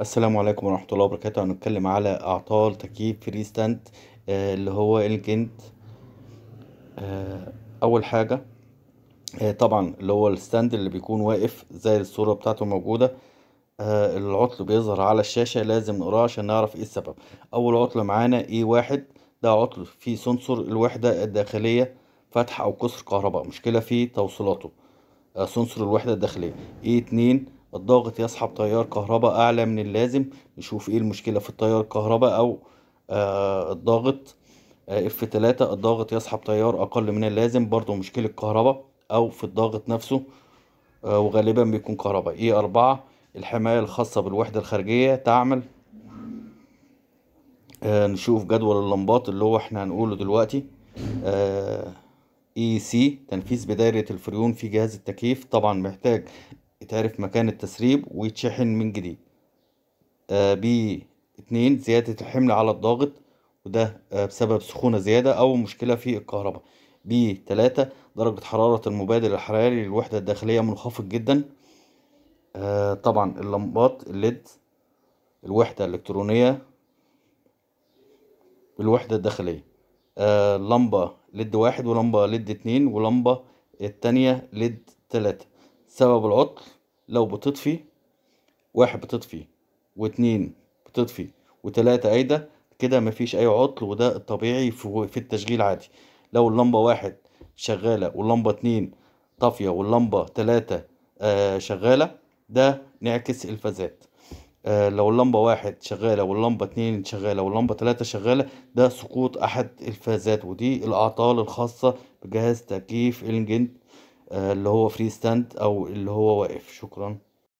السلام عليكم ورحمة الله وبركاته هنتكلم على أعطال تكييف فري ستاند اللي هو الجنت آه، أول حاجة آه، طبعا اللي هو الستاند اللي بيكون واقف زي الصورة بتاعته موجودة آه، العطل بيظهر على الشاشة لازم نقراه عشان نعرف ايه السبب أول عطل معانا اي e واحد ده عطل في سنسور الوحدة الداخلية فتح أو كسر كهرباء مشكلة في توصيلاته سنسور الوحدة الداخلية اي e اتنين الضاغط يسحب تيار كهرباء اعلى من اللازم نشوف ايه المشكله في التيار الكهرباء او آه الضاغط اف آه، 3 الضاغط يسحب تيار اقل من اللازم برضو مشكله كهرباء او في الضاغط نفسه آه وغالبا بيكون كهرباء e اي 4 الحمايه الخاصه بالوحده الخارجيه تعمل آه نشوف جدول اللمبات اللي هو احنا هنقوله دلوقتي آه اي e سي تنفيذ بدايره الفريون في جهاز التكييف طبعا محتاج يتعرف مكان التسريب ويتشحن من جديد ب آه، اتنين زيادة الحمل على الضاغط وده آه، بسبب سخونة زيادة أو مشكلة في الكهرباء ب تلاتة درجة حرارة المبادل الحراري للوحدة الداخلية منخفض جدا آه، طبعا اللمبات الليد الوحدة الإلكترونية الوحدة الداخلية لمبة ليد واحد ولمبة ليد اتنين ولمبة التانية ليد تلاتة سبب العطل لو بتطفي واحد بتطفي واتنين بتطفي وتلاتة ده كده مفيش أي عطل وده الطبيعي في التشغيل عادي لو اللمبة واحد شغالة واللمبة اتنين طافية واللمبة تلاتة آه شغالة ده نعكس الفازات آه لو اللمبة واحد شغالة واللمبة اتنين شغالة واللمبة تلاتة شغالة ده سقوط أحد الفازات ودي الأعطال الخاصة بجهاز تكييف الانجن آه، اللي هو فري ستاند او اللي هو واقف شكرا